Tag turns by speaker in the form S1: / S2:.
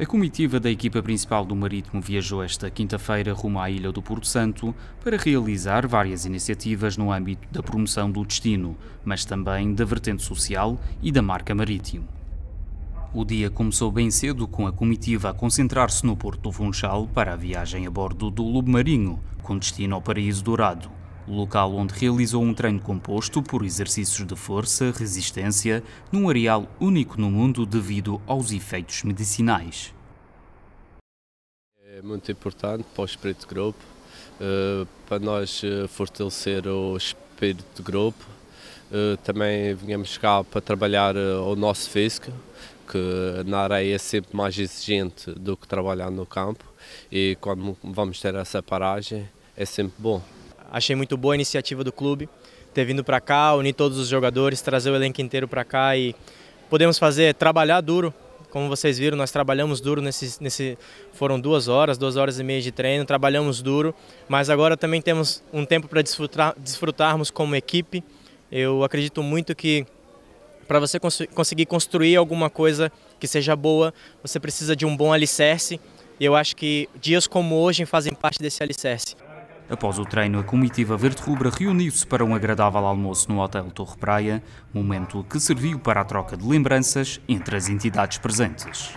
S1: A comitiva da equipa principal do Marítimo viajou esta quinta-feira rumo à Ilha do Porto Santo para realizar várias iniciativas no âmbito da promoção do destino, mas também da vertente social e da marca Marítimo. O dia começou bem cedo com a comitiva a concentrar-se no Porto do Funchal para a viagem a bordo do Lobo Marinho, com destino ao Paraíso Dourado. O local onde realizou um treino composto por exercícios de força, resistência, num areal único no mundo devido aos efeitos medicinais.
S2: É muito importante para o espírito de grupo, eh, para nós eh, fortalecer o espírito de grupo. Eh, também vinhamos cá para trabalhar o nosso físico, que na areia é sempre mais exigente do que
S3: trabalhar no campo e quando vamos ter essa paragem é sempre bom achei muito boa a iniciativa do clube ter vindo para cá, unir todos os jogadores, trazer o elenco inteiro para cá e podemos fazer trabalhar duro. Como vocês viram, nós trabalhamos duro nesse, nesse foram duas horas, duas horas e meia de treino, trabalhamos duro, mas agora também temos um tempo para desfrutar, desfrutarmos como equipe. Eu acredito muito que para você cons conseguir construir alguma coisa que seja boa, você precisa de um bom alicerce.
S1: E eu acho que dias como hoje fazem parte desse alicerce. Após o treino, a comitiva verde-rubra reuniu-se para um agradável almoço no Hotel Torre Praia, momento que serviu para a troca de lembranças entre as entidades presentes.